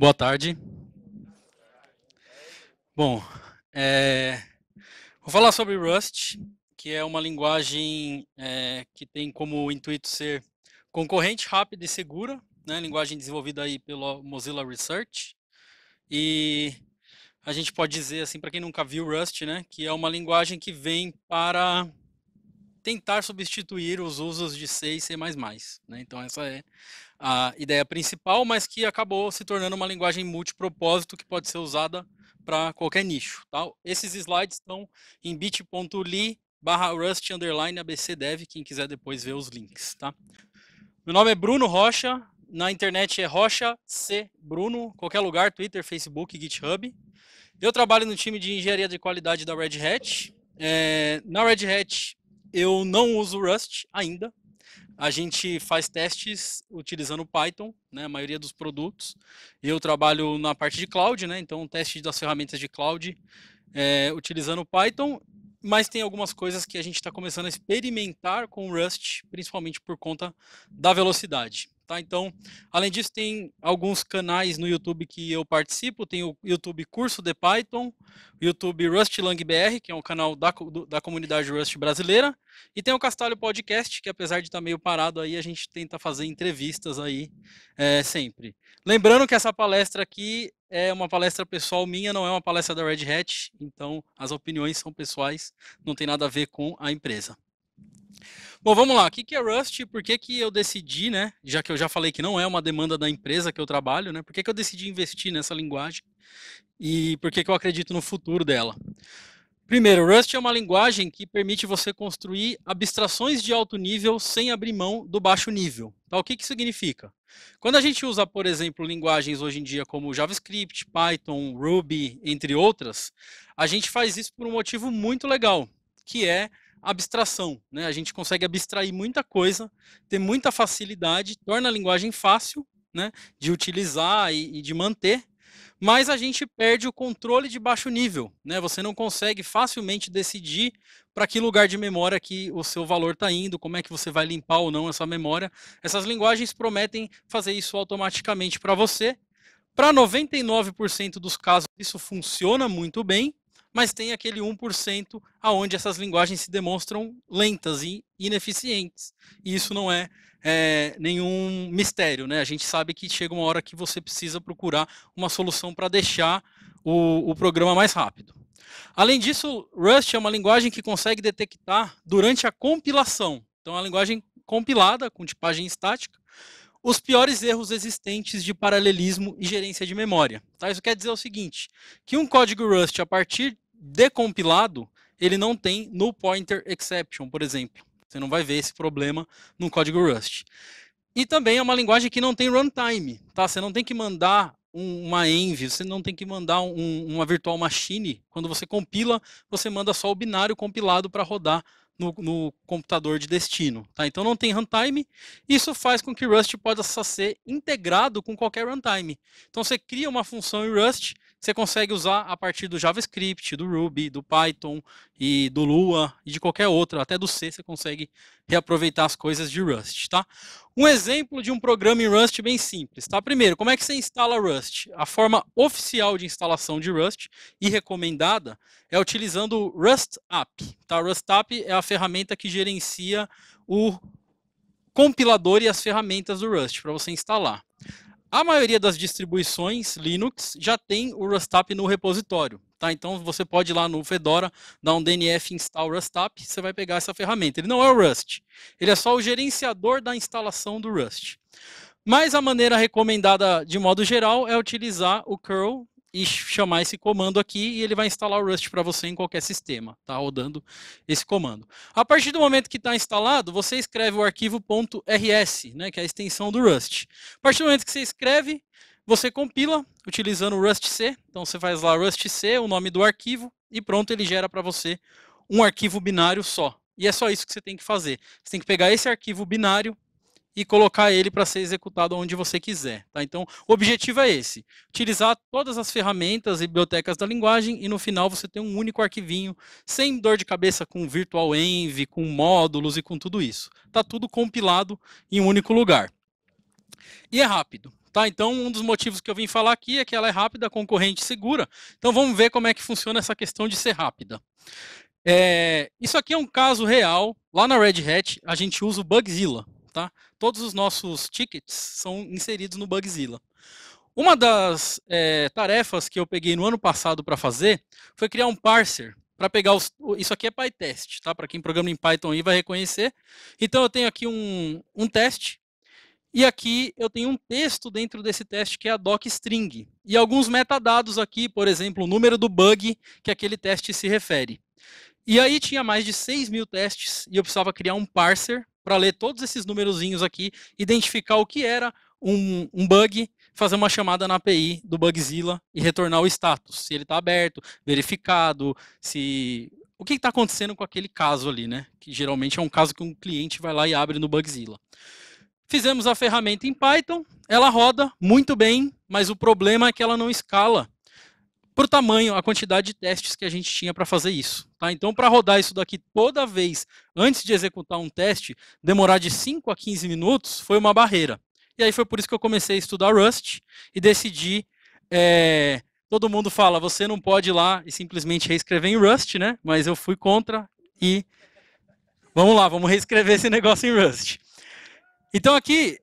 Boa tarde. Bom, é, vou falar sobre Rust, que é uma linguagem é, que tem como intuito ser concorrente, rápida e segura, né? linguagem desenvolvida aí pela Mozilla Research. E a gente pode dizer, assim, para quem nunca viu Rust, né, que é uma linguagem que vem para tentar substituir os usos de C e C++. Né? Então essa é a ideia principal, mas que acabou se tornando uma linguagem multipropósito que pode ser usada para qualquer nicho. Tá? Esses slides estão em bit.ly barra rust underline abcdev, quem quiser depois ver os links. Tá? Meu nome é Bruno Rocha, na internet é Rocha C. Bruno, qualquer lugar, Twitter, Facebook, GitHub. Eu trabalho no time de engenharia de qualidade da Red Hat. É, na Red Hat eu não uso Rust ainda, a gente faz testes utilizando Python, né, a maioria dos produtos. Eu trabalho na parte de cloud, né, então teste das ferramentas de cloud é, utilizando Python, mas tem algumas coisas que a gente está começando a experimentar com Rust, principalmente por conta da velocidade tá? Então, além disso, tem alguns canais no YouTube que eu participo, tem o YouTube Curso de Python, o YouTube Rust Lang BR, que é um canal da, da comunidade Rust brasileira, e tem o Castalho Podcast, que apesar de estar tá meio parado aí, a gente tenta fazer entrevistas aí é, sempre. Lembrando que essa palestra aqui é uma palestra pessoal minha, não é uma palestra da Red Hat, então as opiniões são pessoais, não tem nada a ver com a empresa. Bom, vamos lá. O que, é Rust e por que, que eu decidi, né? Já que eu já falei que não é uma demanda da empresa que eu trabalho, né? Por que, que eu decidi investir nessa linguagem e por que, que eu acredito no futuro dela? Primeiro, Rust é uma linguagem que permite você construir abstrações de alto nível sem abrir mão do baixo nível. Tá? O que, que significa? Quando a gente usa, por exemplo, linguagens hoje em dia como JavaScript, Python, Ruby, entre outras, a gente faz isso por um motivo muito legal, que é abstração. Né? A gente consegue abstrair muita coisa, ter muita facilidade, torna a linguagem fácil né, de utilizar e, e de manter, mas a gente perde o controle de baixo nível. Né? Você não consegue facilmente decidir para que lugar de memória que o seu valor está indo, como é que você vai limpar ou não essa memória. Essas linguagens prometem fazer isso automaticamente para você. Para 99% dos casos, isso funciona muito bem, mas tem aquele 1% aonde essas linguagens se demonstram lentas e ineficientes. E isso não é, é, nenhum mistério, né? A gente sabe que chega uma hora que você precisa procurar uma solução para deixar o, o programa mais rápido. Além disso, Rust é uma linguagem que consegue detectar durante a compilação. Então, é uma linguagem compilada com tipagem estática os piores erros existentes de paralelismo e gerência de memória. Tá? Isso quer dizer o seguinte, que um código Rust, a partir de compilado, ele não tem no pointer exception, por exemplo. Você não vai ver esse problema no código Rust. E também é uma linguagem que não tem runtime. Tá? Você não tem que mandar uma env, você não tem que mandar um, uma virtual machine. Quando você compila, você manda só o binário compilado para rodar no, no, computador de destino. Tá? Então não tem runtime. Isso faz com que Rust possa ser integrado com qualquer runtime. Então você cria uma função em Rust você consegue usar a partir do JavaScript, do Ruby, do Python e do Lua e de qualquer outro, até do C você consegue reaproveitar as coisas de Rust, tá? Um exemplo de um programa em Rust bem simples, tá? Primeiro, como é que você instala Rust? A forma oficial de instalação de Rust e recomendada é utilizando o Rust App, tá? Rust App é a ferramenta que gerencia o compilador e as ferramentas do Rust para você instalar. A maioria das distribuições Linux já tem o Rustap no repositório. Tá? Então você pode ir lá no Fedora, dar um DNF install Rustap, você vai pegar essa ferramenta. Ele não é o Rust, ele é só o gerenciador da instalação do Rust. Mas a maneira recomendada de modo geral é utilizar o curl e chamar esse comando aqui e ele vai instalar o Rust para você em qualquer sistema, tá rodando esse comando. A partir do momento que está instalado, você escreve o arquivo .rs, né, que é a extensão do Rust. A partir do momento que você escreve, você compila utilizando o Rust-C, então você faz lá Rust-C, o nome do arquivo, e pronto, ele gera para você um arquivo binário só. E é só isso que você tem que fazer. Você tem que pegar esse arquivo binário, e colocar ele para ser executado onde você quiser. Tá? Então, o objetivo é esse: utilizar todas as ferramentas e bibliotecas da linguagem e no final você tem um único arquivinho, sem dor de cabeça com virtual env, com módulos e com tudo isso. Tá tudo compilado em um único lugar. E é rápido. Tá? Então, um dos motivos que eu vim falar aqui é que ela é rápida, concorrente segura. Então, vamos ver como é que funciona essa questão de ser rápida. É, isso aqui é um caso real. Lá na Red Hat, a gente usa o Bugzilla tá? Todos os nossos tickets são inseridos no Bugzilla. Uma das é, tarefas que eu peguei no ano passado para fazer foi criar um parser para pegar os, isso aqui é PyTest, tá? Para quem programa em Python aí vai reconhecer. Então eu tenho aqui um, um teste e aqui eu tenho um texto dentro desse teste que é a docstring e alguns metadados aqui, por exemplo, o número do bug que aquele teste se refere. E aí tinha mais de 6 mil testes e eu precisava criar um parser para ler todos esses númerozinhos aqui, identificar o que era um, um bug, fazer uma chamada na API do Bugzilla e retornar o status, se ele está aberto, verificado, se o que está acontecendo com aquele caso ali, né? Que geralmente é um caso que um cliente vai lá e abre no Bugzilla. Fizemos a ferramenta em Python, ela roda muito bem, mas o problema é que ela não escala para o tamanho, a quantidade de testes que a gente tinha para fazer isso. Tá? Então, para rodar isso daqui toda vez antes de executar um teste, demorar de 5 a 15 minutos foi uma barreira. E aí foi por isso que eu comecei a estudar Rust e decidi. É... todo mundo fala, você não pode ir lá e simplesmente reescrever em Rust, né? Mas eu fui contra e vamos lá, vamos reescrever esse negócio em Rust. Então aqui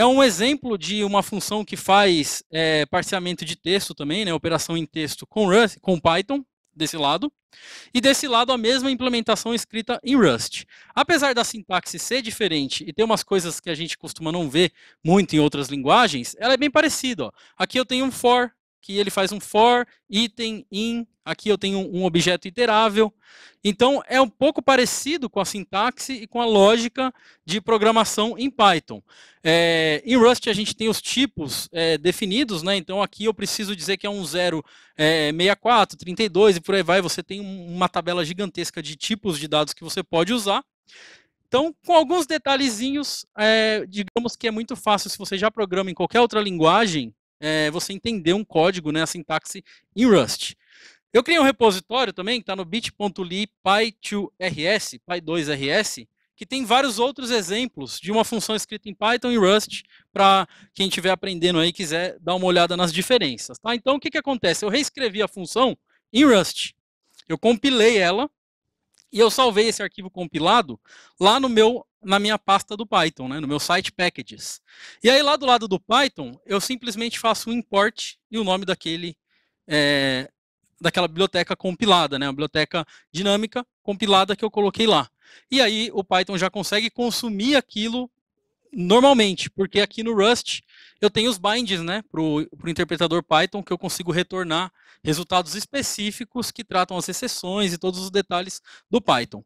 é um exemplo de uma função que faz é, de texto também, né, operação em texto com Rust, com Python, desse lado, e desse lado a mesma implementação escrita em Rust. Apesar da sintaxe ser diferente e ter umas coisas que a gente costuma não ver muito em outras linguagens, ela é bem parecida. Ó. Aqui eu tenho um for, que ele faz um for, item, in, aqui eu tenho um objeto iterável. Então, é um pouco parecido com a sintaxe e com a lógica de programação em Python. É, em Rust, a gente tem os tipos é, definidos, né? então aqui eu preciso dizer que é um 0, é, 64, 32 e por aí vai. Você tem uma tabela gigantesca de tipos de dados que você pode usar. Então, com alguns detalhezinhos, é, digamos que é muito fácil, se você já programa em qualquer outra linguagem, é, você entender um código, né, a sintaxe em Rust. Eu criei um repositório também, que está no bit.ly py2rs, py2rs, que tem vários outros exemplos de uma função escrita em Python e Rust, para quem estiver aprendendo aí quiser dar uma olhada nas diferenças. Tá? Então, o que, que acontece? Eu reescrevi a função em Rust. Eu compilei ela e eu salvei esse arquivo compilado lá no meu na minha pasta do Python, né, no meu site packages. E aí lá do lado do Python, eu simplesmente faço um import e o nome daquele é, daquela biblioteca compilada, né, a biblioteca dinâmica compilada que eu coloquei lá. E aí o Python já consegue consumir aquilo normalmente, porque aqui no Rust eu tenho os bindings né, para o interpretador Python que eu consigo retornar resultados específicos que tratam as exceções e todos os detalhes do Python.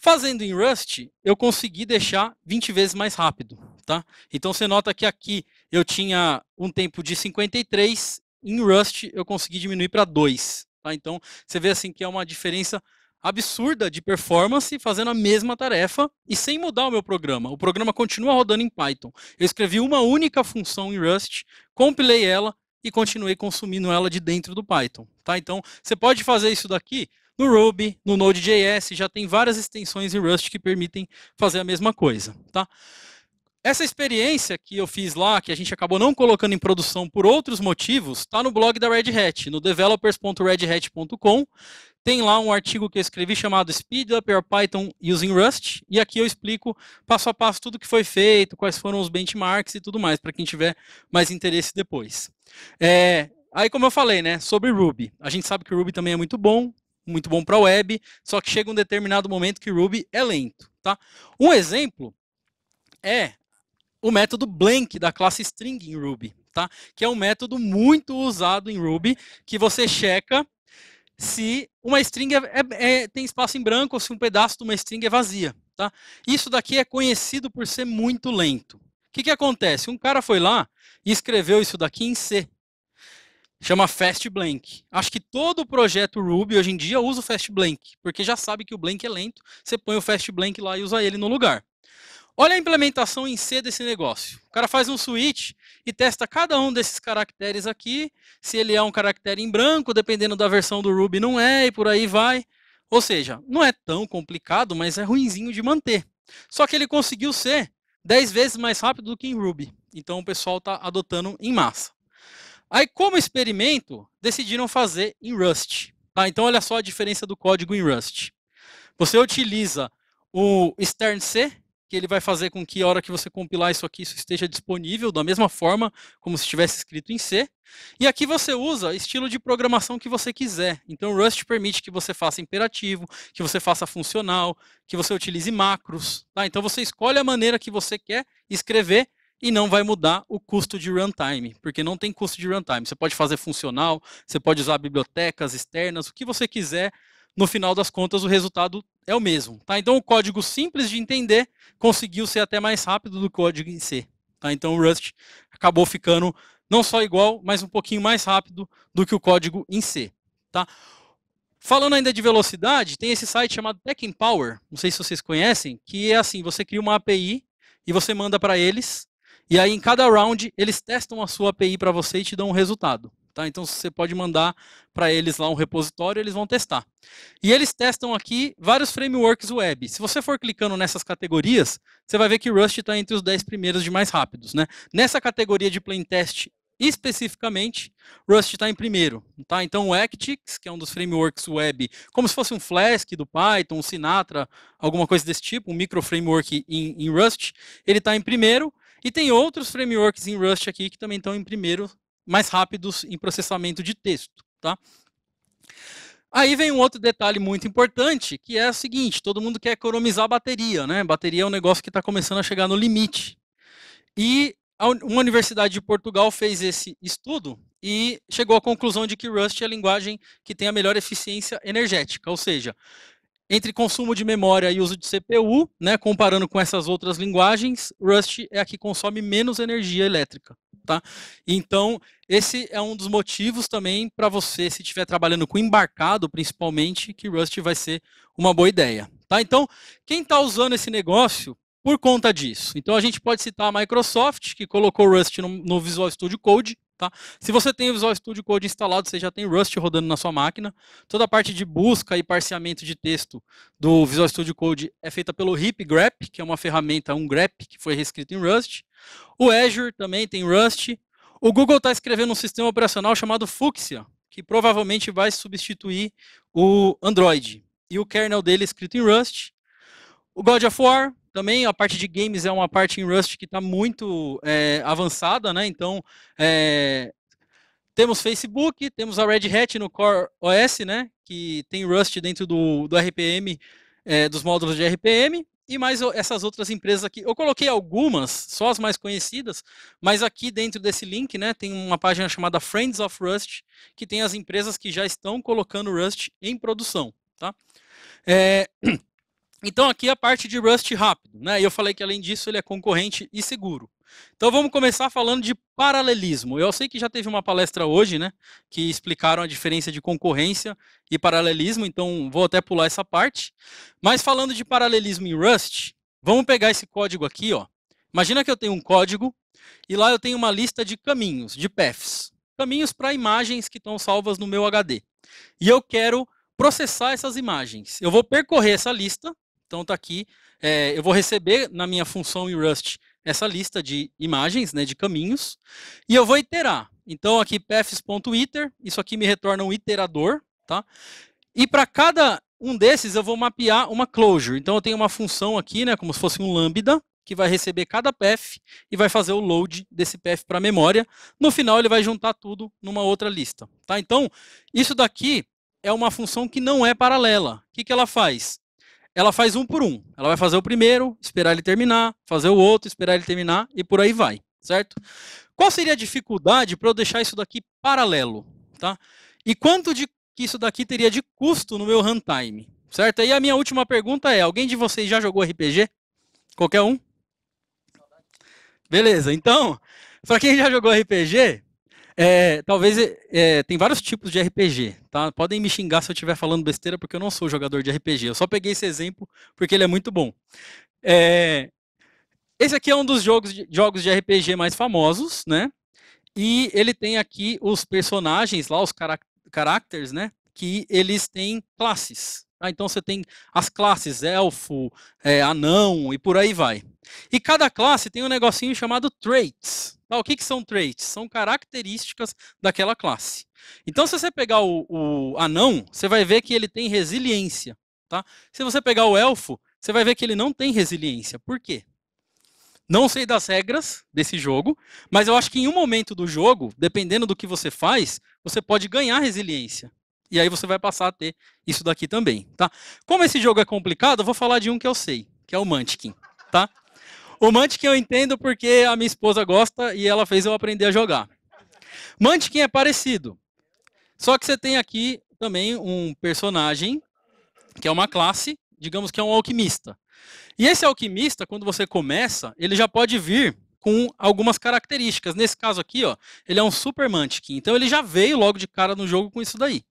Fazendo em Rust, eu consegui deixar 20 vezes mais rápido. Tá? Então você nota que aqui eu tinha um tempo de 53, em Rust eu consegui diminuir para 2. Tá? Então você vê assim que é uma diferença absurda de performance fazendo a mesma tarefa e sem mudar o meu programa. O programa continua rodando em Python. Eu escrevi uma única função em Rust, compilei ela e continuei consumindo ela de dentro do Python. Tá? Então, você pode fazer isso daqui no Ruby, no Node.js, já tem várias extensões em Rust que permitem fazer a mesma coisa. Tá? Essa experiência que eu fiz lá, que a gente acabou não colocando em produção por outros motivos, está no blog da Red Hat, no developers.redhat.com. Tem lá um artigo que eu escrevi chamado Speed Up Your Python Using Rust, e aqui eu explico passo a passo tudo que foi feito, quais foram os benchmarks e tudo mais, para quem tiver mais interesse depois. É, aí, como eu falei, né, sobre Ruby. A gente sabe que o Ruby também é muito bom, muito bom para web, só que chega um determinado momento que Ruby é lento, tá? Um exemplo é o método blank da classe string em Ruby, tá? Que é um método muito usado em Ruby, que você checa se uma string é, é, é tem espaço em branco ou se um pedaço de uma string é vazia. Tá? Isso daqui é conhecido por ser muito lento. O que, que acontece? Um cara foi lá e escreveu isso daqui em C. Chama Fast Blank. Acho que todo projeto Ruby hoje em dia usa o Fast Blank, porque já sabe que o Blank é lento, você põe o Fast Blank lá e usa ele no lugar. Olha a implementação em C desse negócio. O cara faz um switch e testa cada um desses caracteres aqui, se ele é um caractere em branco, dependendo da versão do Ruby não é, e por aí vai. Ou seja, não é tão complicado, mas é ruinzinho de manter. Só que ele conseguiu ser 10 vezes mais rápido do que em Ruby. Então o pessoal está adotando em massa. Aí, como experimento, decidiram fazer em Rust. Tá? Então, olha só a diferença do código em Rust. Você utiliza o extern C, que ele vai fazer com que a hora que você compilar isso aqui, isso esteja disponível da mesma forma como se estivesse escrito em C. E aqui você usa estilo de programação que você quiser. Então, Rust permite que você faça imperativo, que você faça funcional, que você utilize macros. Tá? Então, você escolhe a maneira que você quer escrever e não vai mudar o custo de runtime, porque não tem custo de runtime. Você pode fazer funcional, você pode usar bibliotecas externas, o que você quiser. No final das contas, o resultado é o mesmo. Tá? Então, o código simples de entender conseguiu ser até mais rápido do código em C. Tá? Então, o Rust acabou ficando não só igual, mas um pouquinho mais rápido do que o código em C. Tá? Falando ainda de velocidade, tem esse site chamado Tech Power, não sei se vocês conhecem, que é assim, você cria uma API e você manda para eles e aí, em cada round, eles testam a sua API para você e te dão um resultado. Tá? Então você pode mandar para eles lá um repositório, eles vão testar. E eles testam aqui vários frameworks web. Se você for clicando nessas categorias, você vai ver que Rust está entre os 10 primeiros de mais rápidos. Né? Nessa categoria de plaintest especificamente, Rust está em primeiro. Tá? Então o Actix, que é um dos frameworks web, como se fosse um Flask do Python, um Sinatra, alguma coisa desse tipo, um micro framework em, em Rust, ele está em primeiro. E tem outros frameworks em Rust aqui que também estão em primeiro, mais rápidos em processamento de texto. Tá? Aí vem um outro detalhe muito importante, que é o seguinte: todo mundo quer economizar bateria, né? Bateria é um negócio que está começando a chegar no limite. E uma universidade de Portugal fez esse estudo e chegou à conclusão de que Rust é a linguagem que tem a melhor eficiência energética, ou seja, entre consumo de memória e uso de CPU, né, comparando com essas outras linguagens, Rust é a que consome menos energia elétrica. Tá? Então, esse é um dos motivos também para você, se estiver trabalhando com embarcado, principalmente, que Rust vai ser uma boa ideia. Tá? Então, quem está usando esse negócio por conta disso? Então, a gente pode citar a Microsoft, que colocou Rust no, no Visual Studio Code, Tá? Se você tem o Visual Studio Code instalado, você já tem Rust rodando na sua máquina. Toda a parte de busca e parceamento de texto do Visual Studio Code é feita pelo HipGrep, que é uma ferramenta, um grep que foi reescrito em Rust. O Azure também tem Rust. O Google está escrevendo um sistema operacional chamado Fuchsia, que provavelmente vai substituir o Android. E o kernel dele é escrito em Rust. O God of War, também a parte de games é uma parte em Rust que está muito é, avançada, né? Então, é, temos Facebook, temos a Red Hat no Core OS, né? Que tem Rust dentro do, do RPM, é, dos módulos de RPM. E mais essas outras empresas aqui. Eu coloquei algumas, só as mais conhecidas, mas aqui dentro desse link, né, tem uma página chamada Friends of Rust, que tem as empresas que já estão colocando Rust em produção, tá? É, então aqui é a parte de Rust rápido, né? E eu falei que além disso ele é concorrente e seguro. Então vamos começar falando de paralelismo. Eu sei que já teve uma palestra hoje, né, que explicaram a diferença de concorrência e paralelismo, então vou até pular essa parte. Mas falando de paralelismo em Rust, vamos pegar esse código aqui, ó. Imagina que eu tenho um código e lá eu tenho uma lista de caminhos, de paths, caminhos para imagens que estão salvas no meu HD. E eu quero processar essas imagens. Eu vou percorrer essa lista então tá aqui, é, eu vou receber na minha função em Rust essa lista de imagens, né, de caminhos, e eu vou iterar. Então aqui paths.iter, isso aqui me retorna um iterador, tá? E para cada um desses eu vou mapear uma closure. Então eu tenho uma função aqui, né, como se fosse um lambda, que vai receber cada path e vai fazer o load desse path para a memória. No final ele vai juntar tudo numa outra lista, tá? Então, isso daqui é uma função que não é paralela. O que, que ela faz? ela faz um por um. Ela vai fazer o primeiro, esperar ele terminar, fazer o outro, esperar ele terminar e por aí vai, certo? Qual seria a dificuldade para eu deixar isso daqui paralelo, tá? E quanto de que isso daqui teria de custo no meu runtime, certo? E a minha última pergunta é: alguém de vocês já jogou RPG? Qualquer um? Beleza. Então, para quem já jogou RPG, é, talvez é, é, tem vários tipos de RPG, tá? Podem me xingar se eu estiver falando besteira, porque eu não sou jogador de RPG. Eu só peguei esse exemplo porque ele é muito bom. É, esse aqui é um dos jogos de, jogos de RPG mais famosos, né? E ele tem aqui os personagens lá, os carac characters, né? Que eles têm classes. Tá? Então você tem as classes elfo, é, anão e por aí vai. E cada classe tem um negocinho chamado traits. Tá? O que, que são traits? São características daquela classe. Então, se você pegar o, o anão, você vai ver que ele tem resiliência. Tá? Se você pegar o elfo, você vai ver que ele não tem resiliência. Por quê? Não sei das regras desse jogo, mas eu acho que em um momento do jogo, dependendo do que você faz, você pode ganhar resiliência. E aí você vai passar a ter isso daqui também, tá? Como esse jogo é complicado, eu vou falar de um que eu sei, que é o Munchkin, tá? O Mantic eu entendo porque a minha esposa gosta e ela fez eu aprender a jogar. Mantic é parecido. Só que você tem aqui também um personagem, que é uma classe, digamos que é um alquimista. E esse alquimista, quando você começa, ele já pode vir com algumas características. Nesse caso aqui, ó, ele é um super mantic. Então ele já veio logo de cara no jogo com isso daí.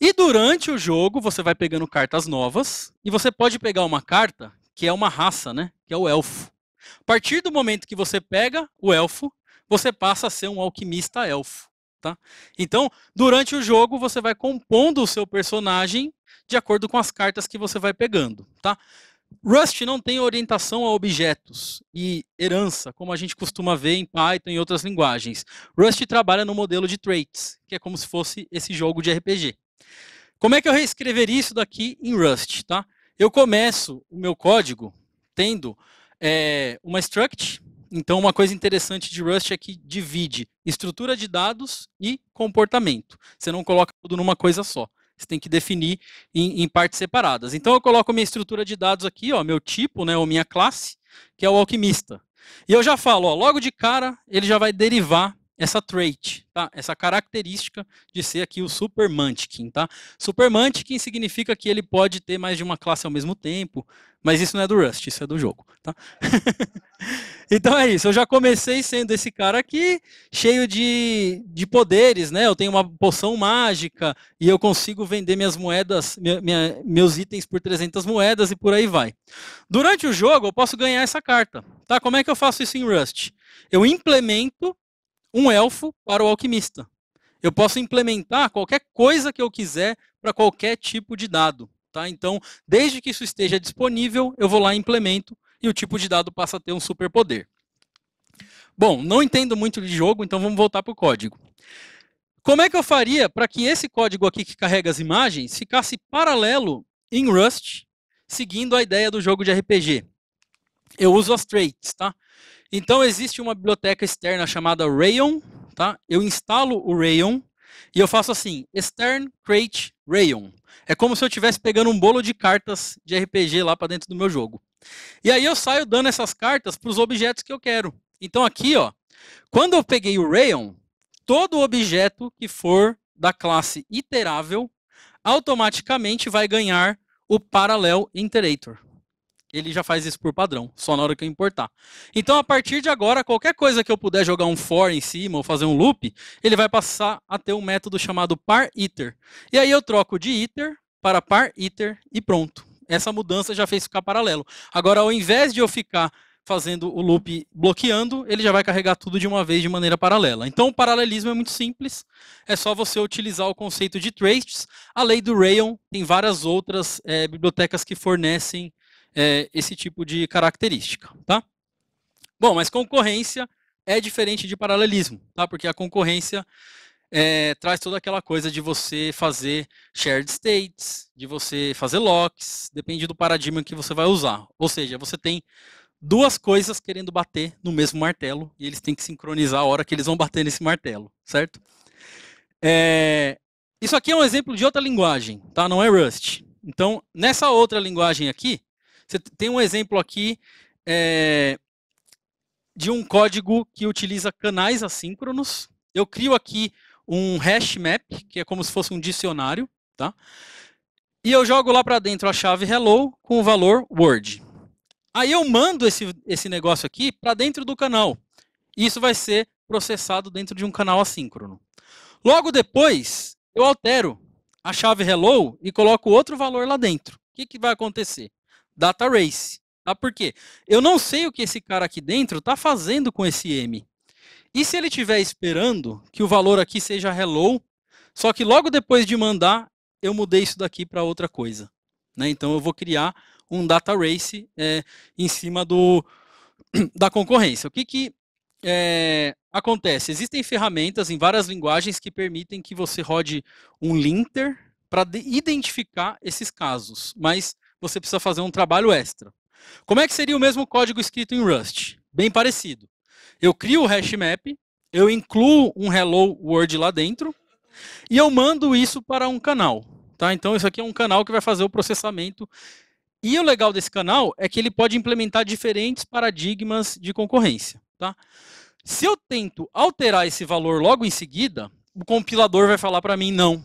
E durante o jogo, você vai pegando cartas novas e você pode pegar uma carta que é uma raça, né? que é o elfo. A partir do momento que você pega o elfo, você passa a ser um alquimista elfo. Tá? Então, durante o jogo, você vai compondo o seu personagem de acordo com as cartas que você vai pegando. Tá? Rust não tem orientação a objetos e herança, como a gente costuma ver em Python e outras linguagens. Rust trabalha no modelo de traits, que é como se fosse esse jogo de RPG. Como é que eu reescreveria isso daqui em Rust? Tá? Eu começo o meu código tendo é, uma struct. Então, uma coisa interessante de Rust é que divide estrutura de dados e comportamento. Você não coloca tudo numa coisa só. Você tem que definir em, em, partes separadas. Então eu coloco minha estrutura de dados aqui, ó, meu tipo, né, ou minha classe, que é o alquimista. E eu já falo, ó, logo de cara ele já vai derivar essa trait, tá? essa característica de ser aqui o Super Mantiquin, Tá? Super Mantiquin significa que ele pode ter mais de uma classe ao mesmo tempo, mas isso não é do Rust, isso é do jogo. Tá? então é isso, eu já comecei sendo esse cara aqui, cheio de, de poderes, né? eu tenho uma poção mágica e eu consigo vender minhas moedas, minha, minha, meus itens por 300 moedas e por aí vai. Durante o jogo eu posso ganhar essa carta. Tá? Como é que eu faço isso em Rust? Eu implemento um elfo para o alquimista. Eu posso implementar qualquer coisa que eu quiser para qualquer tipo de dado. Tá? Então, desde que isso esteja disponível, eu vou lá e implemento e o tipo de dado passa a ter um superpoder. Bom, não entendo muito de jogo, então vamos voltar para o código. Como é que eu faria para que esse código aqui que carrega as imagens ficasse paralelo em Rust, seguindo a ideia do jogo de RPG? Eu uso as traits, tá? Então existe uma biblioteca externa chamada Rayon, tá? Eu instalo o Rayon e eu faço assim, extern create Rayon. É como se eu estivesse pegando um bolo de cartas de RPG lá para dentro do meu jogo. E aí eu saio dando essas cartas para os objetos que eu quero. Então aqui, ó, quando eu peguei o Rayon, todo objeto que for da classe iterável automaticamente vai ganhar o Parallel Iterator ele já faz isso por padrão, só na hora que eu importar. Então, a partir de agora, qualquer coisa que eu puder jogar um for em cima ou fazer um loop, ele vai passar a ter um método chamado par iter. E aí eu troco de iter para par iter e pronto. Essa mudança já fez ficar paralelo. Agora, ao invés de eu ficar fazendo o loop bloqueando, ele já vai carregar tudo de uma vez de maneira paralela. Então o paralelismo é muito simples, é só você utilizar o conceito de traces. A lei do Rayon tem várias outras é, bibliotecas que fornecem é, esse tipo de característica, tá? Bom, mas concorrência é diferente de paralelismo, tá? Porque a concorrência é, traz toda aquela coisa de você fazer shared states, de você fazer locks, depende do paradigma que você vai usar. Ou seja, você tem duas coisas querendo bater no mesmo martelo e eles têm que sincronizar a hora que eles vão bater nesse martelo, certo? É, isso aqui é um exemplo de outra linguagem, tá? Não é Rust. Então, nessa outra linguagem aqui, você tem um exemplo aqui é, de um código que utiliza canais assíncronos. Eu crio aqui um hash map, que é como se fosse um dicionário, tá? E eu jogo lá para dentro a chave hello com o valor word. Aí eu mando esse, esse negócio aqui para dentro do canal. Isso vai ser processado dentro de um canal assíncrono. Logo depois, eu altero a chave hello e coloco outro valor lá dentro. O que, que vai acontecer? Data Race. Tá? Por quê? Eu não sei o que esse cara aqui dentro está fazendo com esse M. E se ele estiver esperando que o valor aqui seja hello, só que logo depois de mandar, eu mudei isso daqui para outra coisa. Né? Então eu vou criar um data race é, em cima do, da concorrência. O que, que é, acontece? Existem ferramentas em várias linguagens que permitem que você rode um linter para identificar esses casos, mas você precisa fazer um trabalho extra. Como é que seria o mesmo código escrito em Rust? Bem parecido. Eu crio o hash map, eu incluo um hello world lá dentro e eu mando isso para um canal. Tá? Então isso aqui é um canal que vai fazer o processamento. E o legal desse canal é que ele pode implementar diferentes paradigmas de concorrência. Tá? Se eu tento alterar esse valor logo em seguida, o compilador vai falar para mim não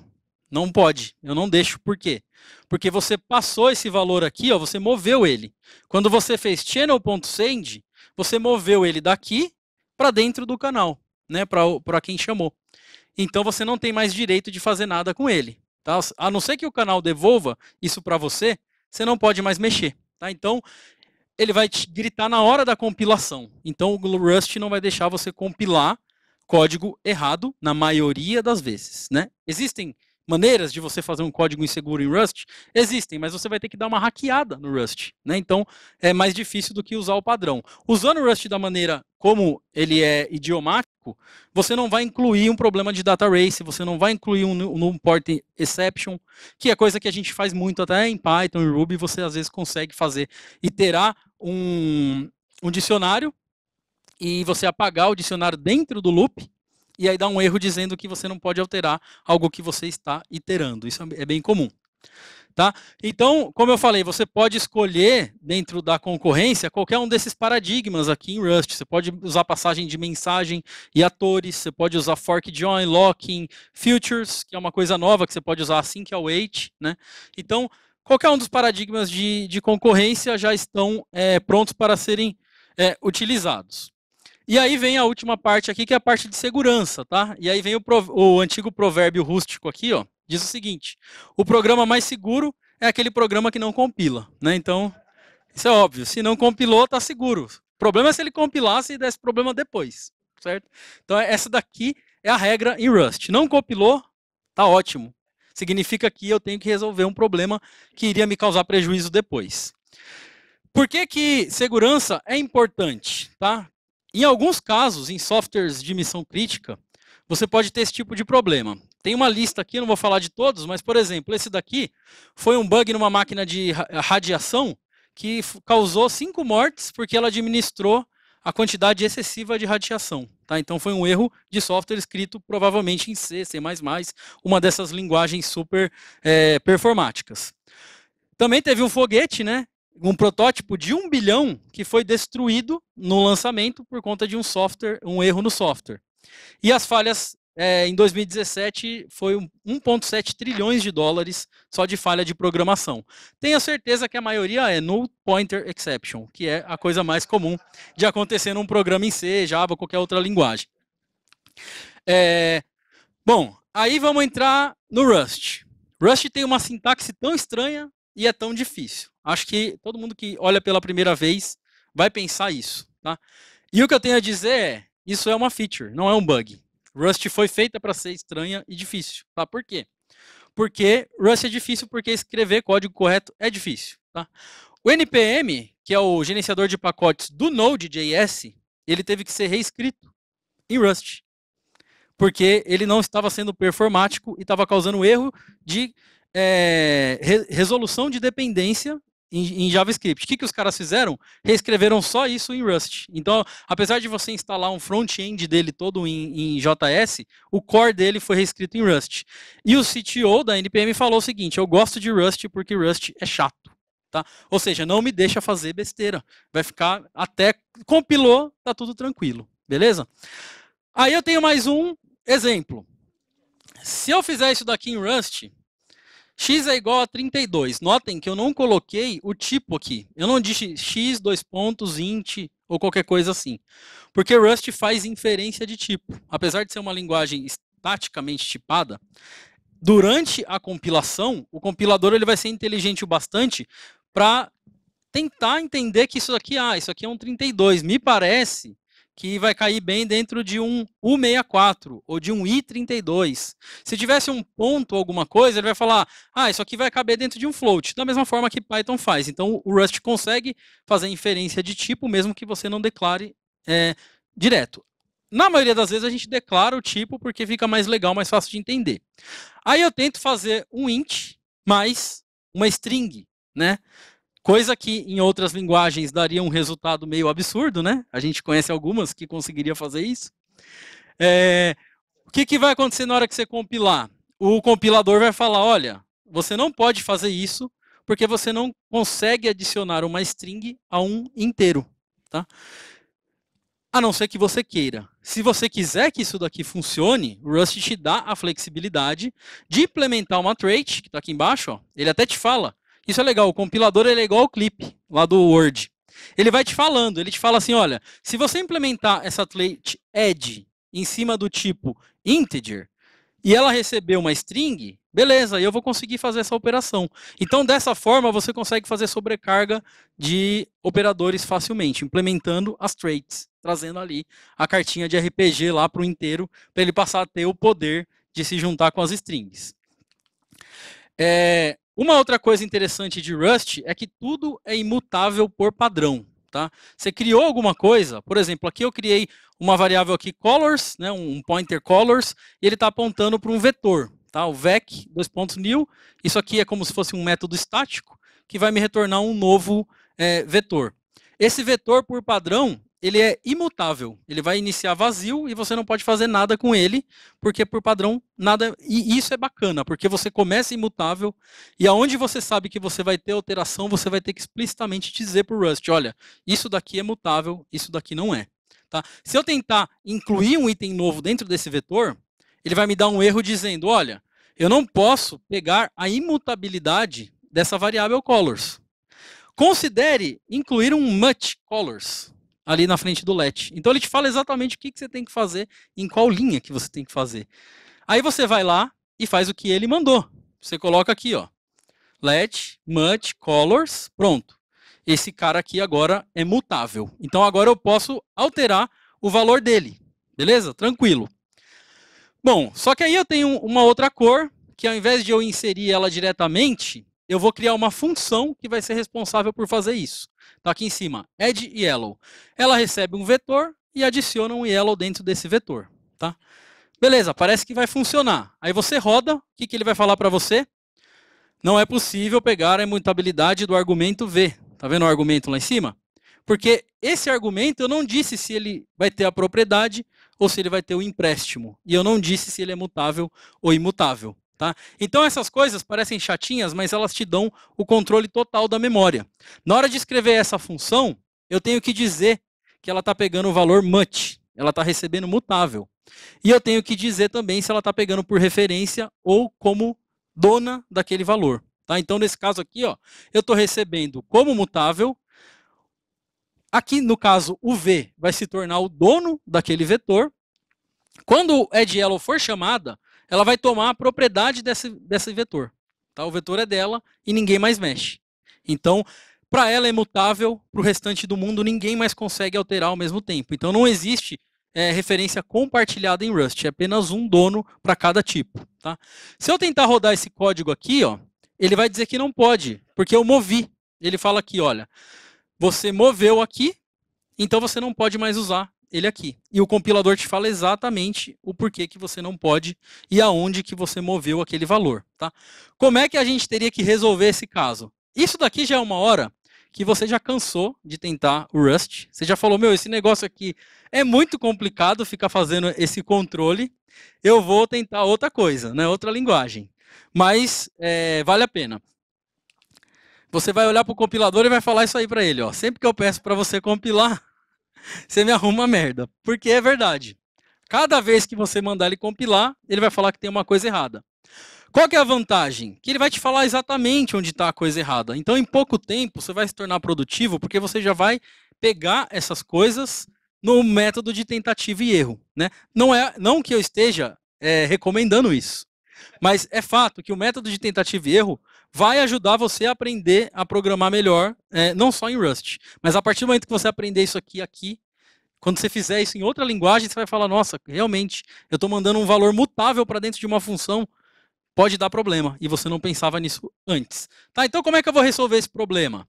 não pode. Eu não deixo. Por quê? Porque você passou esse valor aqui, ó, você moveu ele. Quando você fez channel.send, você moveu ele daqui para dentro do canal, né, para quem chamou. Então você não tem mais direito de fazer nada com ele. Tá? A não ser que o canal devolva isso para você, você não pode mais mexer. Tá? Então, ele vai te gritar na hora da compilação. Então, o Rust não vai deixar você compilar código errado na maioria das vezes. Né? Existem maneiras de você fazer um código inseguro em Rust? Existem, mas você vai ter que dar uma hackeada no Rust. Né? Então, é mais difícil do que usar o padrão. Usando o Rust da maneira como ele é idiomático, você não vai incluir um problema de data race, você não vai incluir um, um port exception, que é coisa que a gente faz muito até em Python e Ruby, você às vezes consegue fazer, iterar um, um dicionário e você apagar o dicionário dentro do loop, e aí dá um erro dizendo que você não pode alterar algo que você está iterando. Isso é bem comum. Tá? Então, como eu falei, você pode escolher dentro da concorrência qualquer um desses paradigmas aqui em Rust. Você pode usar passagem de mensagem e atores, você pode usar fork join, locking, futures, que é uma coisa nova que você pode usar assim que await. É né? Então, qualquer um dos paradigmas de, de concorrência já estão é, prontos para serem é, utilizados. E aí vem a última parte aqui, que é a parte de segurança, tá? E aí vem o, o antigo provérbio rústico aqui, ó. Diz o seguinte: o programa mais seguro é aquele programa que não compila, né? Então, isso é óbvio. Se não compilou, tá seguro. O problema é se ele compilasse e desse problema depois, certo? Então, essa daqui é a regra em Rust. Não compilou, tá ótimo. Significa que eu tenho que resolver um problema que iria me causar prejuízo depois. Por que, que segurança é importante? Tá? Em alguns casos, em softwares de missão crítica, você pode ter esse tipo de problema. Tem uma lista aqui, não vou falar de todos, mas, por exemplo, esse daqui foi um bug numa máquina de radiação que causou cinco mortes porque ela administrou a quantidade excessiva de radiação. Tá? Então foi um erro de software escrito provavelmente em C, C++, uma dessas linguagens super é, performáticas. Também teve um foguete, né? um protótipo de um bilhão que foi destruído no lançamento por conta de um software, um erro no software. E as falhas é, em 2017 foi 1,7 trilhões de dólares só de falha de programação. Tenha certeza que a maioria é null pointer exception, que é a coisa mais comum de acontecer num programa em C, Java, qualquer outra linguagem. É, bom, aí vamos entrar no Rust. Rust tem uma sintaxe tão estranha e é tão difícil. Acho que todo mundo que olha pela primeira vez vai pensar isso, tá? E o que eu tenho a dizer é, isso é uma feature, não é um bug. Rust foi feita para ser estranha e difícil, tá? Por quê? Porque Rust é difícil porque escrever código correto é difícil, tá? O npm, que é o gerenciador de pacotes do Node.js, ele teve que ser reescrito em Rust, porque ele não estava sendo performático e estava causando erro de é, resolução de dependência em, em JavaScript. O que, que os caras fizeram? Reescreveram só isso em Rust. Então, apesar de você instalar um front-end dele todo em, em, JS, o core dele foi reescrito em Rust. E o CTO da NPM falou o seguinte: eu gosto de Rust porque Rust é chato. Tá? Ou seja, não me deixa fazer besteira. Vai ficar até compilou, tá tudo tranquilo. Beleza? Aí eu tenho mais um exemplo. Se eu fizer isso daqui em Rust, x é igual a 32. Notem que eu não coloquei o tipo aqui. Eu não disse x, dois pontos, int ou qualquer coisa assim. Porque Rust faz inferência de tipo. Apesar de ser uma linguagem estaticamente tipada, durante a compilação, o compilador ele vai ser inteligente o bastante para tentar entender que isso aqui, ah, isso aqui é um 32. Me parece que vai cair bem dentro de um U64 ou de um I32. Se tivesse um ponto alguma coisa, ele vai falar: ah, isso aqui vai caber dentro de um float, da mesma forma que Python faz. Então o Rust consegue fazer inferência de tipo, mesmo que você não declare é, direto. Na maioria das vezes a gente declara o tipo porque fica mais legal, mais fácil de entender. Aí eu tento fazer um int mais uma string, né? Coisa que em outras linguagens daria um resultado meio absurdo, né? A gente conhece algumas que conseguiria fazer isso. É, o que, que vai acontecer na hora que você compilar? O compilador vai falar: olha, você não pode fazer isso porque você não consegue adicionar uma string a um inteiro, tá? A não ser que você queira. Se você quiser que isso daqui funcione, o Rust te dá a flexibilidade de implementar uma trait, que está aqui embaixo, ó, ele até te fala, isso é legal. O compilador é igual o clip lá do Word. Ele vai te falando, ele te fala assim, olha, se você implementar essa trait add em cima do tipo integer, e ela receber uma string, beleza, eu vou conseguir fazer essa operação. Então, dessa forma, você consegue fazer sobrecarga de operadores facilmente, implementando as traits, trazendo ali a cartinha de RPG lá para o inteiro, para ele passar a ter o poder de se juntar com as strings. É, uma outra coisa interessante de Rust é que tudo é imutável por padrão. Tá? Você criou alguma coisa, por exemplo, aqui eu criei uma variável aqui colors, né, um pointer colors, e ele está apontando para um vetor, tá? o vec, dois pontos new, isso aqui é como se fosse um método estático, que vai me retornar um novo é, vetor. Esse vetor, por padrão, ele é imutável. Ele vai iniciar vazio e você não pode fazer nada com ele, porque por padrão nada. E isso é bacana, porque você começa imutável e aonde você sabe que você vai ter alteração, você vai ter que explicitamente dizer para o Rust: olha, isso daqui é mutável, isso daqui não é. Tá? Se eu tentar incluir um item novo dentro desse vetor, ele vai me dar um erro dizendo: olha, eu não posso pegar a imutabilidade dessa variável colors. Considere incluir um much colors ali na frente do LET. Então ele te fala exatamente o que, que você tem que fazer, em qual linha que você tem que fazer. Aí você vai lá e faz o que ele mandou. Você coloca aqui, ó, let, mut, colors, pronto. Esse cara aqui agora é mutável. Então agora eu posso alterar o valor dele. Beleza? Tranquilo. Bom, só que aí eu tenho uma outra cor, que ao invés de eu inserir ela diretamente, eu vou criar uma função que vai ser responsável por fazer isso. Então aqui em cima, add yellow. Ela recebe um vetor e adiciona um yellow dentro desse vetor. Tá? Beleza, parece que vai funcionar. Aí você roda, o que, que ele vai falar para você? Não é possível pegar a imutabilidade do argumento V. Tá vendo o argumento lá em cima? Porque esse argumento eu não disse se ele vai ter a propriedade ou se ele vai ter o empréstimo. E eu não disse se ele é mutável ou imutável. Tá? Então essas coisas parecem chatinhas, mas elas te dão o controle total da memória. Na hora de escrever essa função, eu tenho que dizer que ela está pegando o valor much, ela está recebendo mutável. E eu tenho que dizer também se ela está pegando por referência ou como dona daquele valor. Tá? Então, nesse caso aqui, ó, eu estou recebendo como mutável. Aqui, no caso, o V vai se tornar o dono daquele vetor. Quando o edello for chamada, ela vai tomar a propriedade desse, desse vetor. Tá? O vetor é dela e ninguém mais mexe. Então, para ela é mutável, para o restante do mundo ninguém mais consegue alterar ao mesmo tempo. Então, não existe é, referência compartilhada em Rust, é apenas um dono para cada tipo. Tá? Se eu tentar rodar esse código aqui, ó, ele vai dizer que não pode, porque eu movi. Ele fala aqui, olha, você moveu aqui, então você não pode mais usar ele aqui. E o compilador te fala exatamente o porquê que você não pode e aonde que você moveu aquele valor. Tá? Como é que a gente teria que resolver esse caso? Isso daqui já é uma hora que você já cansou de tentar o Rust. Você já falou, meu, esse negócio aqui é muito complicado ficar fazendo esse controle. Eu vou tentar outra coisa, né? outra linguagem. Mas é, vale a pena. Você vai olhar para o compilador e vai falar isso aí para ele. Ó. Sempre que eu peço para você compilar, você me arruma merda. Porque é verdade. Cada vez que você mandar ele compilar, ele vai falar que tem uma coisa errada. Qual que é a vantagem? Que ele vai te falar exatamente onde está a coisa errada. Então, em pouco tempo, você vai se tornar produtivo, porque você já vai pegar essas coisas no método de tentativa e erro. Né? Não, é, não que eu esteja é, recomendando isso, mas é fato que o método de tentativa e erro vai ajudar você a aprender a programar melhor, é, não só em Rust, mas a partir do momento que você aprender isso aqui, aqui, quando você fizer isso em outra linguagem, você vai falar, nossa, realmente, eu estou mandando um valor mutável para dentro de uma função, pode dar problema, e você não pensava nisso antes. Tá, então como é que eu vou resolver esse problema?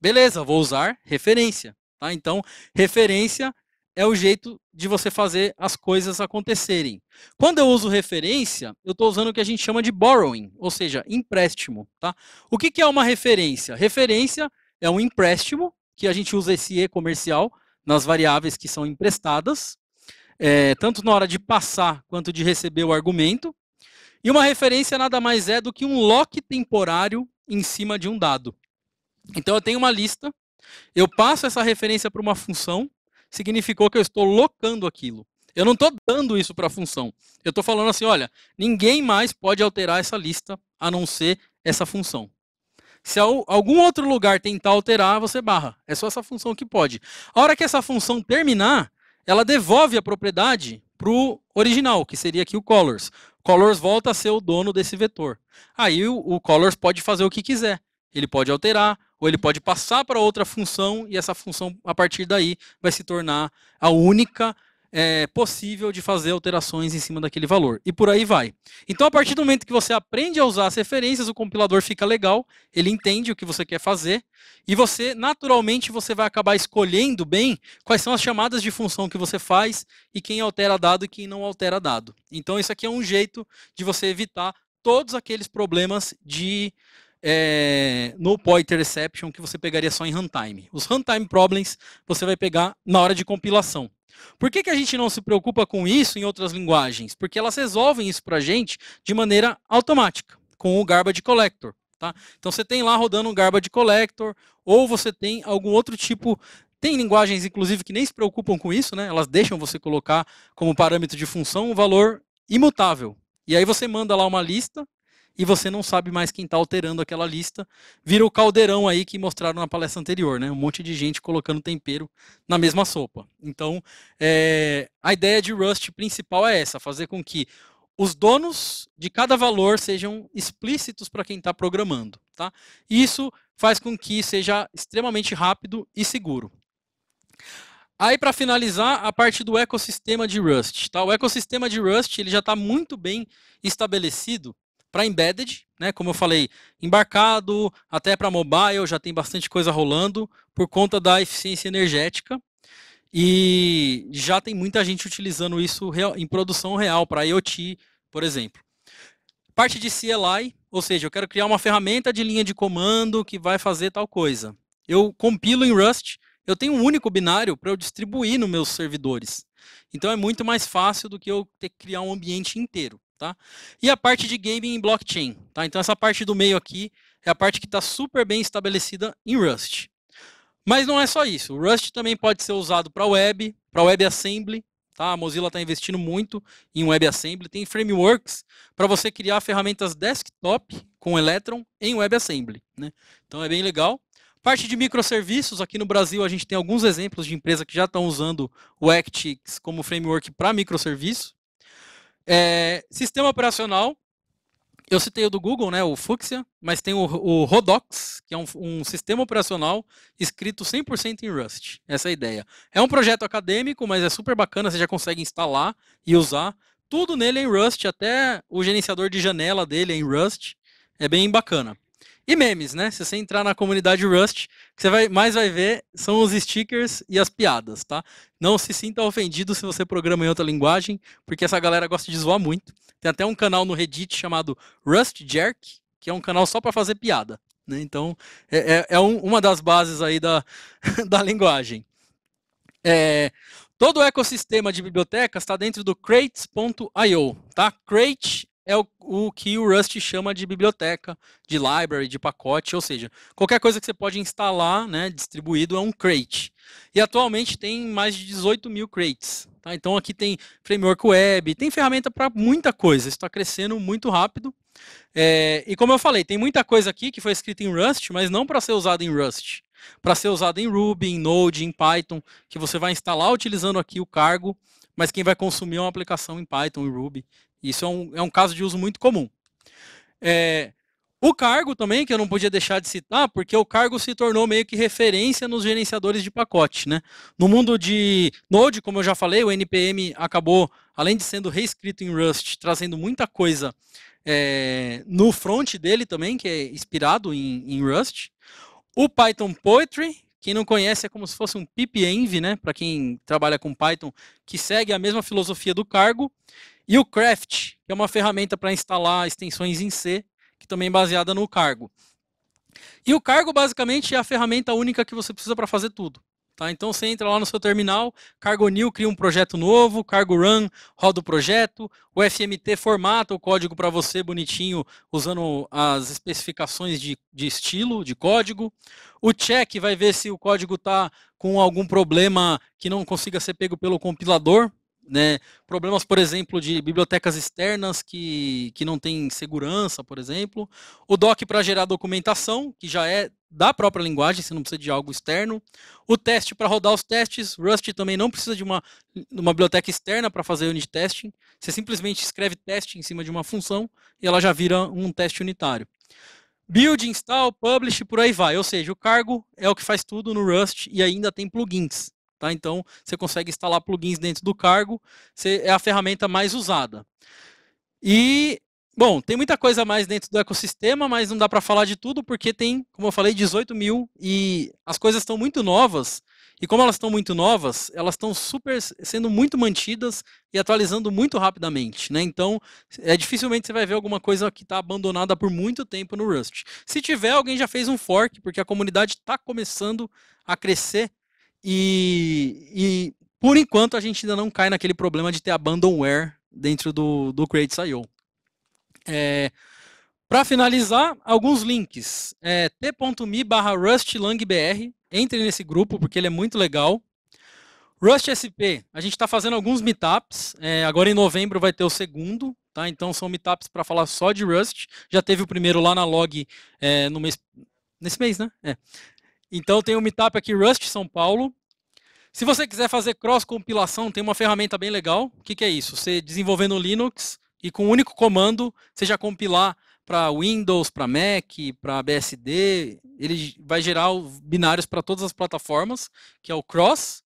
Beleza, vou usar referência. Tá? Então, referência é o jeito de você fazer as coisas acontecerem. Quando eu uso referência, eu estou usando o que a gente chama de borrowing, ou seja, empréstimo. Tá? O que, que é uma referência? Referência é um empréstimo, que a gente usa esse E comercial nas variáveis que são emprestadas, é, tanto na hora de passar quanto de receber o argumento. E uma referência nada mais é do que um lock temporário em cima de um dado. Então eu tenho uma lista, eu passo essa referência para uma função, significou que eu estou locando aquilo. Eu não estou dando isso para a função. Eu estou falando assim, olha, ninguém mais pode alterar essa lista a não ser essa função. Se algum outro lugar tentar alterar, você barra. É só essa função que pode. A hora que essa função terminar, ela devolve a propriedade para o original, que seria aqui o colors. Colors volta a ser o dono desse vetor. Aí o, o colors pode fazer o que quiser. Ele pode alterar, ou ele pode passar para outra função e essa função, a partir daí, vai se tornar a única é, possível de fazer alterações em cima daquele valor. E por aí vai. Então, a partir do momento que você aprende a usar as referências, o compilador fica legal, ele entende o que você quer fazer, e você, naturalmente, você vai acabar escolhendo bem quais são as chamadas de função que você faz e quem altera dado e quem não altera dado. Então, isso aqui é um jeito de você evitar todos aqueles problemas de é, no pointer Interception que você pegaria só em runtime. Os runtime problems você vai pegar na hora de compilação. Por que, que a gente não se preocupa com isso em outras linguagens? Porque elas resolvem isso para a gente de maneira automática, com o Garbage Collector. Tá? Então você tem lá rodando um Garbage Collector, ou você tem algum outro tipo tem linguagens, inclusive, que nem se preocupam com isso, né? Elas deixam você colocar como parâmetro de função um valor imutável. E aí você manda lá uma lista e você não sabe mais quem está alterando aquela lista. Vira o caldeirão aí que mostraram na palestra anterior, né? Um monte de gente colocando tempero na mesma sopa. Então, é, a ideia de Rust principal é essa: fazer com que os donos de cada valor sejam explícitos para quem está programando. Tá? Isso faz com que seja extremamente rápido e seguro. Aí, para finalizar, a parte do ecossistema de Rust. Tá? O ecossistema de Rust ele já está muito bem estabelecido para embedded, né? Como eu falei, embarcado até para mobile já tem bastante coisa rolando por conta da eficiência energética e já tem muita gente utilizando isso em produção real para IoT, por exemplo. Parte de CLI, ou seja, eu quero criar uma ferramenta de linha de comando que vai fazer tal coisa. Eu compilo em Rust, eu tenho um único binário para eu distribuir nos meus servidores. Então é muito mais fácil do que eu ter que criar um ambiente inteiro. Tá? E a parte de gaming em blockchain. Tá? Então, essa parte do meio aqui é a parte que está super bem estabelecida em Rust. Mas não é só isso. O Rust também pode ser usado para web, para WebAssembly. Tá? A Mozilla está investindo muito em WebAssembly. Tem frameworks para você criar ferramentas desktop com Electron em WebAssembly. Né? Então é bem legal. Parte de microserviços, aqui no Brasil a gente tem alguns exemplos de empresas que já estão usando o Actix como framework para microserviço. É, sistema operacional, eu citei o do Google, né, o Fuchsia, mas tem o, o Rodox, que é um, um sistema operacional escrito 100% em Rust. Essa é a ideia. É um projeto acadêmico, mas é super bacana, você já consegue instalar e usar. Tudo nele é em Rust, até o gerenciador de janela dele é em Rust. É bem bacana. E memes, né? Se você entrar na comunidade Rust, o que você vai, mais vai ver são os stickers e as piadas, tá? Não se sinta ofendido se você programa em outra linguagem, porque essa galera gosta de zoar muito. Tem até um canal no Reddit chamado Rust Jerk, que é um canal só para fazer piada. Né? Então, é, é, é um, uma das bases aí da, da linguagem. É, todo o ecossistema de bibliotecas está dentro do crates.io, tá? Crate é o, o, que o Rust chama de biblioteca, de library, de pacote, ou seja, qualquer coisa que você pode instalar, né, distribuído é um crate. E atualmente tem mais de 18 mil crates. Tá? Então aqui tem framework web, tem ferramenta para muita coisa, está crescendo muito rápido. É, e como eu falei, tem muita coisa aqui que foi escrita em Rust, mas não para ser usada em Rust. Para ser usada em Ruby, em Node, em Python, que você vai instalar utilizando aqui o cargo, mas quem vai consumir é uma aplicação em Python, e Ruby, isso é um, é um caso de uso muito comum. É, o cargo também, que eu não podia deixar de citar, porque o cargo se tornou meio que referência nos gerenciadores de pacote. Né? No mundo de Node, como eu já falei, o NPM acabou, além de sendo reescrito em Rust, trazendo muita coisa é, no front dele também, que é inspirado em, em, Rust. O Python Poetry, quem não conhece, é como se fosse um pipenv, né? para quem trabalha com Python, que segue a mesma filosofia do cargo. E o Craft, que é uma ferramenta para instalar extensões em C, que também é baseada no cargo. E o cargo basicamente é a ferramenta única que você precisa para fazer tudo. Tá? Então você entra lá no seu terminal, cargo new cria um projeto novo, cargo run roda o projeto, o FMT formata o código para você bonitinho usando as especificações de, de estilo de código. O check vai ver se o código está com algum problema que não consiga ser pego pelo compilador. Né? Problemas, por exemplo, de bibliotecas externas que, que não têm segurança, por exemplo. O doc para gerar documentação, que já é da própria linguagem, você não precisa de algo externo. O teste para rodar os testes. Rust também não precisa de uma, uma biblioteca externa para fazer unit testing. Você simplesmente escreve teste em cima de uma função e ela já vira um teste unitário. Build, install, publish, por aí vai. Ou seja, o cargo é o que faz tudo no Rust e ainda tem plugins. Tá? Então, você consegue instalar plugins dentro do cargo, você, é a ferramenta mais usada. E, bom, tem muita coisa mais dentro do ecossistema, mas não dá para falar de tudo, porque tem, como eu falei, 18 mil e as coisas estão muito novas. E como elas estão muito novas, elas estão super sendo muito mantidas e atualizando muito rapidamente, né? Então, é dificilmente você vai ver alguma coisa que está abandonada por muito tempo no Rust. Se tiver, alguém já fez um fork, porque a comunidade está começando a crescer e, e por enquanto a gente ainda não cai naquele problema de ter abandonware dentro do, do Crates.io. É, para finalizar, alguns links. É, t.me barra rustlangbr. Entre nesse grupo porque ele é muito legal. Rust SP, a gente está fazendo alguns meetups. É, agora em novembro vai ter o segundo, tá? Então são meetups para falar só de Rust. Já teve o primeiro lá na log é, no mês, nesse mês, né? É. Então tem o um Meetup aqui, Rust São Paulo. Se você quiser fazer cross-compilação, tem uma ferramenta bem legal. O que, que é isso? Você desenvolvendo Linux e com um único comando, você já compilar para Windows, para Mac, para BSD, ele vai gerar binários para todas as plataformas, que é o Cross.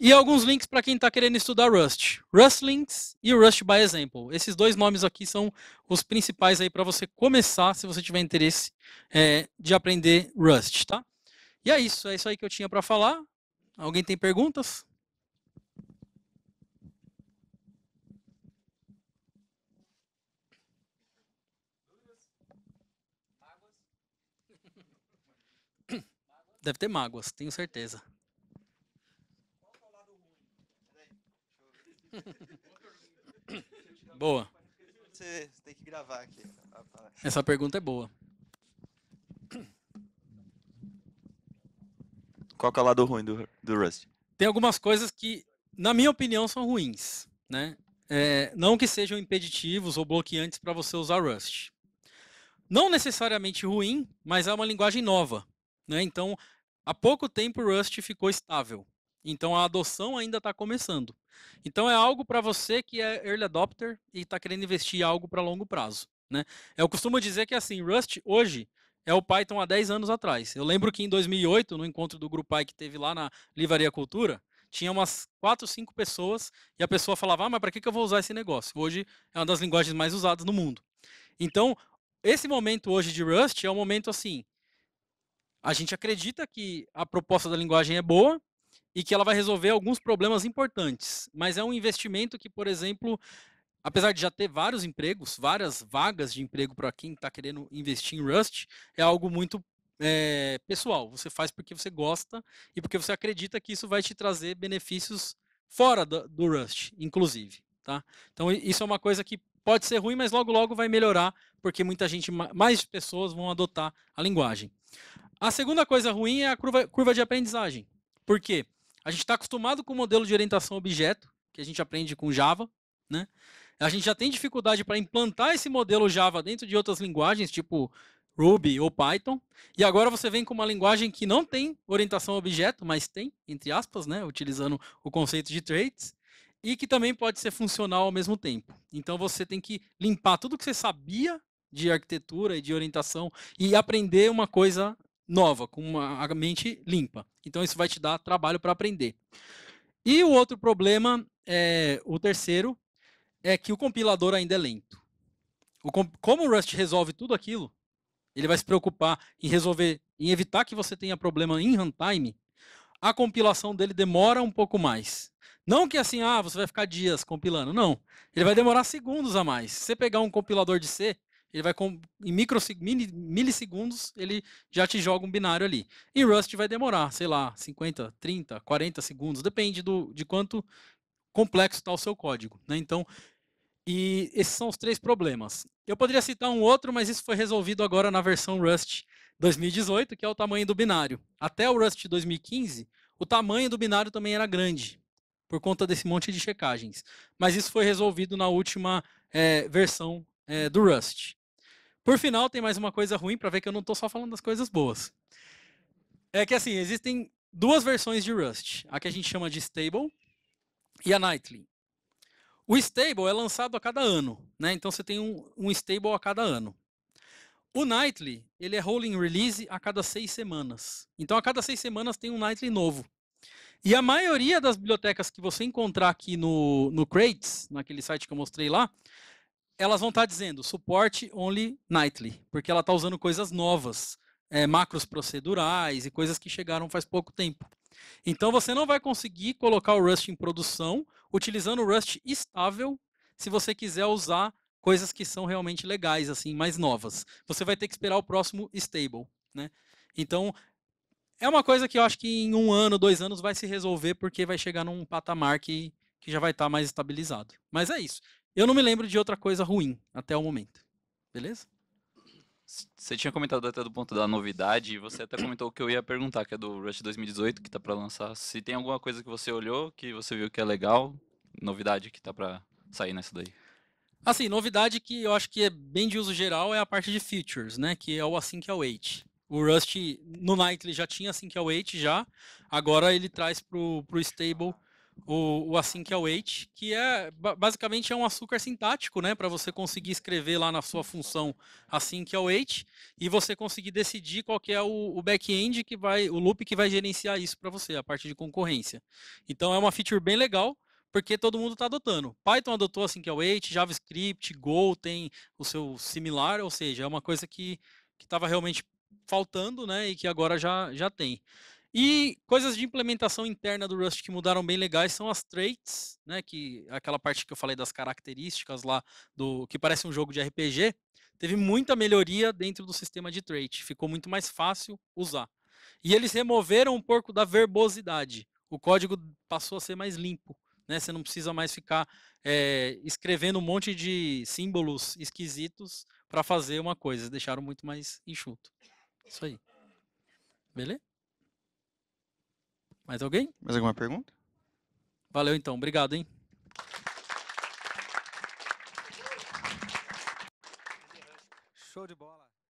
E alguns links para quem está querendo estudar Rust. Rust Links e Rust by Example. Esses dois nomes aqui são os principais aí para você começar, se você tiver interesse é, de aprender Rust, tá? E é isso, é isso aí que eu tinha para falar. Alguém tem perguntas? Deve ter mágoas, tenho certeza. boa. Você tem que gravar aqui. Essa pergunta é boa. Qual que é o lado ruim do, do Rust? Tem algumas coisas que, na minha opinião, são ruins, né? É, não que sejam impeditivos ou bloqueantes para você usar Rust. Não necessariamente ruim, mas é uma linguagem nova. Né? Então, há pouco tempo o Rust ficou estável. Então, a adoção ainda está começando. Então, é algo para você que é early adopter e está querendo investir algo para longo prazo. Né? Eu costumo dizer que assim, Rust hoje é o Python há 10 anos atrás. Eu lembro que em 2008, no encontro do Grupai que teve lá na Livraria Cultura, tinha umas 4, 5 pessoas e a pessoa falava, ah, mas para que, que eu vou usar esse negócio? Hoje é uma das linguagens mais usadas no mundo. Então, esse momento hoje de Rust é um momento assim, a gente acredita que a proposta da linguagem é boa e que ela vai resolver alguns problemas importantes, mas é um investimento que, por exemplo, apesar de já ter vários empregos, várias vagas de emprego para quem está querendo investir em Rust, é algo muito é, pessoal. Você faz porque você gosta e porque você acredita que isso vai te trazer benefícios fora do, do Rust, inclusive. Tá? Então isso é uma coisa que pode ser ruim, mas logo logo vai melhorar, porque muita gente, mais pessoas vão adotar a linguagem. A segunda coisa ruim é a curva, curva de aprendizagem. Por quê? A gente está acostumado com o modelo de orientação objeto, que a gente aprende com Java, né? a gente já tem dificuldade para implantar esse modelo Java dentro de outras linguagens, tipo Ruby ou Python. E agora você vem com uma linguagem que não tem orientação a objeto, mas tem, entre aspas, né, utilizando o conceito de traits, e que também pode ser funcional ao mesmo tempo. Então você tem que limpar tudo que você sabia de arquitetura e de orientação e aprender uma coisa nova, com uma mente limpa. Então isso vai te dar trabalho para aprender. E o outro problema, é, o terceiro, é que o compilador ainda é lento. O como o Rust resolve tudo aquilo, ele vai se preocupar em resolver, em evitar que você tenha problema em runtime, a compilação dele demora um pouco mais. Não que assim, ah, você vai ficar dias compilando. Não. Ele vai demorar segundos a mais. Se você pegar um compilador de C, ele vai em micro, mini, milissegundos, ele já te joga um binário ali. Em Rust vai demorar, sei lá, 50, 30, 40 segundos, depende do, de quanto complexo está o seu código. Né? Então, e esses são os três problemas. Eu poderia citar um outro, mas isso foi resolvido agora na versão Rust 2018, que é o tamanho do binário. Até o Rust 2015, o tamanho do binário também era grande, por conta desse monte de checagens. Mas isso foi resolvido na última é, versão é, do Rust. Por final, tem mais uma coisa ruim para ver que eu não estou só falando das coisas boas. É que assim, existem duas versões de Rust. A que a gente chama de stable e a nightly. O stable é lançado a cada ano, né? Então você tem um, um stable a cada ano. O Nightly, ele é rolling release a cada seis semanas. Então, a cada seis semanas tem um Nightly novo. E a maioria das bibliotecas que você encontrar aqui no, no Crates, naquele site que eu mostrei lá, elas vão estar tá dizendo suporte only Nightly, porque ela está usando coisas novas, é, macros procedurais e coisas que chegaram faz pouco tempo. Então, você não vai conseguir colocar o Rust em produção utilizando o Rust estável, se você quiser usar coisas que são realmente legais, assim, mais novas. Você vai ter que esperar o próximo stable. Né? Então, é uma coisa que eu acho que em um ano, dois anos vai se resolver, porque vai chegar num patamar que, que já vai estar tá mais estabilizado. Mas é isso. Eu não me lembro de outra coisa ruim até o momento. Beleza? Você tinha comentado até do ponto da novidade, e você até comentou o que eu ia perguntar, que é do Rush 2018, que tá para lançar. Se tem alguma coisa que você olhou, que você viu que é legal, novidade que tá para sair nessa daí. Assim, novidade que eu acho que é bem de uso geral é a parte de features, né? Que é o Async assim Await. É o Rust no Nightly já tinha Async assim Await é já, agora ele traz pro, pro Stable o, o Async assim Await, que é, é basicamente é um açúcar sintático, né, para você conseguir escrever lá na sua função Async assim Await é e você conseguir decidir qual que é o, o back-end que vai, o loop que vai gerenciar isso para você, a parte de concorrência. Então é uma feature bem legal, porque todo mundo está adotando. Python adotou Async assim Await, é JavaScript, Go tem o seu similar, ou seja, é uma coisa que estava realmente faltando, né, e que agora já, já tem. E coisas de implementação interna do Rust que mudaram bem legais são as traits, né, que aquela parte que eu falei das características lá do que parece um jogo de RPG, teve muita melhoria dentro do sistema de trait, ficou muito mais fácil usar. E eles removeram um porco da verbosidade. O código passou a ser mais limpo, né? Você não precisa mais ficar é, escrevendo um monte de símbolos esquisitos para fazer uma coisa. Deixaram muito mais enxuto. Isso aí. Beleza? Mais alguém? Mais alguma pergunta? Valeu então, obrigado, hein? Show de bola.